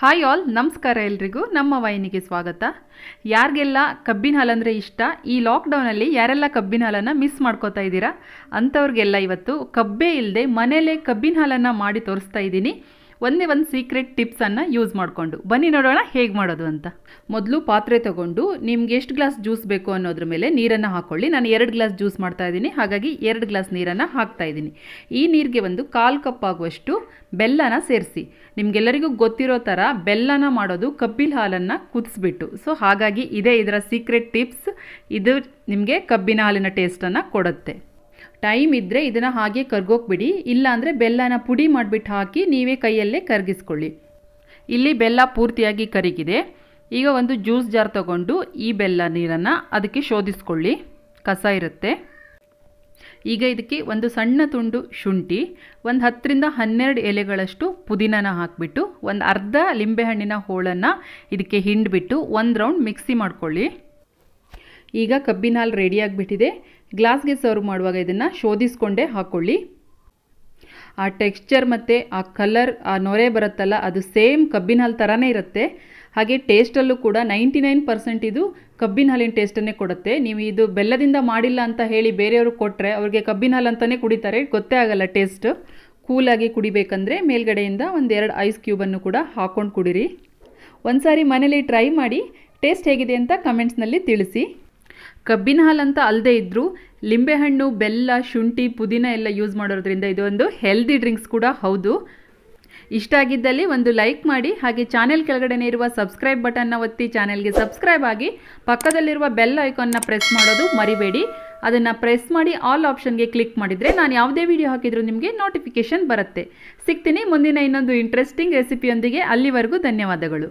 hi all ನಮಸ್ಕಾರ ಎಲ್ರಿಗೂ ನಮ್ಮ ವೈನಿಗೆ ಸ್ವಾಗತ ಯಾರಿಗೆಲ್ಲ ಕಬ್ಬಿನ ಹಾಲಂದರೆ ಇಷ್ಟ ಈ ಲಾಕ್ಡೌನಲ್ಲಿ ಯಾರೆಲ್ಲ ಕಬ್ಬಿನ ಹಾಲನ್ನು ಮಿಸ್ ಮಾಡ್ಕೋತಾ ಇದ್ದೀರಾ ಅಂಥವ್ರಿಗೆಲ್ಲ ಇವತ್ತು ಕಬ್ಬೇ ಇಲ್ಲದೆ ಮನೆಯಲ್ಲೇ ಕಬ್ಬಿನ ಹಾಲನ್ನು ಮಾಡಿ ತೋರಿಸ್ತಾ ಇದ್ದೀನಿ ಒಂದೇ ಒಂದು ಸೀಕ್ರೆಟ್ ಟಿಪ್ಸನ್ನು ಯೂಸ್ ಮಾಡಿಕೊಂಡು ಬನ್ನಿ ನೋಡೋಣ ಹೇಗೆ ಮಾಡೋದು ಅಂತ ಮೊದಲು ಪಾತ್ರೆ ತಗೊಂಡು ನಿಮ್ಗೆ ಎಷ್ಟು ಗ್ಲಾಸ್ ಜ್ಯೂಸ್ ಬೇಕು ಅನ್ನೋದ್ರ ಮೇಲೆ ನೀರನ್ನು ಹಾಕ್ಕೊಳ್ಳಿ ನಾನು ಎರಡು ಗ್ಲಾಸ್ ಜ್ಯೂಸ್ ಮಾಡ್ತಾ ಇದ್ದೀನಿ ಹಾಗಾಗಿ ಎರಡು ಗ್ಲಾಸ್ ನೀರನ್ನು ಹಾಕ್ತಾ ಇದ್ದೀನಿ ಈ ನೀರಿಗೆ ಒಂದು ಕಾಲು ಕಪ್ ಆಗುವಷ್ಟು ಬೆಲ್ಲನ ಸೇರಿಸಿ ನಿಮಗೆಲ್ಲರಿಗೂ ಗೊತ್ತಿರೋ ಥರ ಬೆಲ್ಲನ ಮಾಡೋದು ಕಬ್ಬಿಲ್ ಹಾಲನ್ನು ಕುದಿಸ್ಬಿಟ್ಟು ಸೊ ಹಾಗಾಗಿ ಇದೇ ಇದರ ಸೀಕ್ರೆಟ್ ಟಿಪ್ಸ್ ಇದು ನಿಮಗೆ ಕಬ್ಬಿನ ಹಾಲಿನ ಟೇಸ್ಟನ್ನು ಕೊಡುತ್ತೆ ಟೈಮ್ ಇದ್ದರೆ ಇದನ್ನು ಹಾಗೆ ಕರ್ಗೋಗ್ಬಿಡಿ ಇಲ್ಲಾಂದರೆ ಬೆಲ್ಲನ ಪುಡಿ ಮಾಡಿಬಿಟ್ಟು ಹಾಕಿ ನೀವೇ ಕೈಯಲ್ಲೇ ಕರಗಿಸ್ಕೊಳ್ಳಿ ಇಲ್ಲಿ ಬೆಲ್ಲ ಪೂರ್ತಿಯಾಗಿ ಕರಗಿದೆ ಈಗ ಒಂದು ಜ್ಯೂಸ್ ಜಾರ್ ತಗೊಂಡು ಈ ಬೆಲ್ಲ ನೀರನ್ನು ಅದಕ್ಕೆ ಶೋಧಿಸ್ಕೊಳ್ಳಿ ಕಸ ಇರುತ್ತೆ ಈಗ ಇದಕ್ಕೆ ಒಂದು ಸಣ್ಣ ತುಂಡು ಶುಂಠಿ ಒಂದು ಹತ್ತರಿಂದ ಹನ್ನೆರಡು ಎಲೆಗಳಷ್ಟು ಪುದೀನನ ಹಾಕಿಬಿಟ್ಟು ಒಂದು ಅರ್ಧ ಲಿಂಬೆಹಣ್ಣಿನ ಹೋಳನ್ನು ಇದಕ್ಕೆ ಹಿಂಡಿಬಿಟ್ಟು ಒಂದು ರೌಂಡ್ ಮಿಕ್ಸಿ ಮಾಡ್ಕೊಳ್ಳಿ ಈಗ ಕಬ್ಬಿನ ಹಾಲು ರೆಡಿಯಾಗಿಬಿಟ್ಟಿದೆ ಗ್ಲಾಸ್ಗೆ ಸರ್ವ್ ಮಾಡುವಾಗ ಇದನ್ನು ಶೋಧಿಸ್ಕೊಂಡೇ ಹಾಕ್ಕೊಳ್ಳಿ ಆ ಟೆಕ್ಸ್ಚರ್ ಮತ್ತು ಆ ಕಲರ್ ಆ ನೊರೆ ಬರುತ್ತಲ್ಲ ಅದು ಸೇಮ್ ಕಬ್ಬಿನ ಹಾಲು ಥರನೇ ಇರುತ್ತೆ ಹಾಗೆ ಟೇಸ್ಟಲ್ಲೂ ಕೂಡ ನೈಂಟಿ ನೈನ್ ಪರ್ಸೆಂಟ್ ಇದು ಕಬ್ಬಿನ ಹಾಲಿನ ಟೇಸ್ಟನ್ನೇ ಕೊಡುತ್ತೆ ನೀವು ಇದು ಬೆಲ್ಲದಿಂದ ಮಾಡಿಲ್ಲ ಅಂತ ಹೇಳಿ ಬೇರೆಯವರು ಕೊಟ್ಟರೆ ಅವ್ರಿಗೆ ಕಬ್ಬಿನ ಹಾಲು ಅಂತಲೇ ಕುಡಿತಾರೆ ಗೊತ್ತೇ ಆಗಲ್ಲ ಟೇಸ್ಟ್ ಕೂಲಾಗಿ ಕುಡಿಬೇಕಂದ್ರೆ ಮೇಲ್ಗಡೆಯಿಂದ ಒಂದೆರಡು ಐಸ್ ಕ್ಯೂಬನ್ನು ಕೂಡ ಹಾಕ್ಕೊಂಡು ಕುಡಿರಿ ಒಂದು ಸಾರಿ ಮನೇಲಿ ಟ್ರೈ ಮಾಡಿ ಟೇಸ್ಟ್ ಹೇಗಿದೆ ಅಂತ ಕಮೆಂಟ್ಸ್ನಲ್ಲಿ ತಿಳಿಸಿ ಕಬ್ಬಿನ ಹಾಲಂತ ಅಲ್ಲದೆ ಇದ್ದರೂ ಲಿಂಬೆಹಣ್ಣು ಬೆಲ್ಲ ಶುಂಠಿ ಪುದೀನ ಎಲ್ಲ ಯೂಸ್ ಮಾಡೋದ್ರಿಂದ ಇದೊಂದು ಹೆಲ್ದಿ ಡ್ರಿಂಕ್ಸ್ ಕೂಡ ಹೌದು ಇಷ್ಟ ಆಗಿದ್ದಲ್ಲಿ ಒಂದು ಲೈಕ್ ಮಾಡಿ ಹಾಗೆ ಚಾನೆಲ್ ಕೆಳಗಡೆ ಇರುವ ಸಬ್ಸ್ಕ್ರೈಬ್ ಬಟನ್ನ ಒತ್ತಿ ಚಾನೆಲ್ಗೆ ಸಬ್ಸ್ಕ್ರೈಬ್ ಆಗಿ ಪಕ್ಕದಲ್ಲಿರುವ ಬೆಲ್ ಐಕಾನ್ನ ಪ್ರೆಸ್ ಮಾಡೋದು ಮರಿಬೇಡಿ ಅದನ್ನು ಪ್ರೆಸ್ ಮಾಡಿ ಆಲ್ ಆಪ್ಷನ್ಗೆ ಕ್ಲಿಕ್ ಮಾಡಿದರೆ ನಾನು ಯಾವುದೇ ವಿಡಿಯೋ ಹಾಕಿದರೂ ನಿಮಗೆ ನೋಟಿಫಿಕೇಷನ್ ಬರುತ್ತೆ ಸಿಗ್ತೀನಿ ಮುಂದಿನ ಇನ್ನೊಂದು ಇಂಟ್ರೆಸ್ಟಿಂಗ್ ರೆಸಿಪಿಯೊಂದಿಗೆ ಅಲ್ಲಿವರೆಗೂ ಧನ್ಯವಾದಗಳು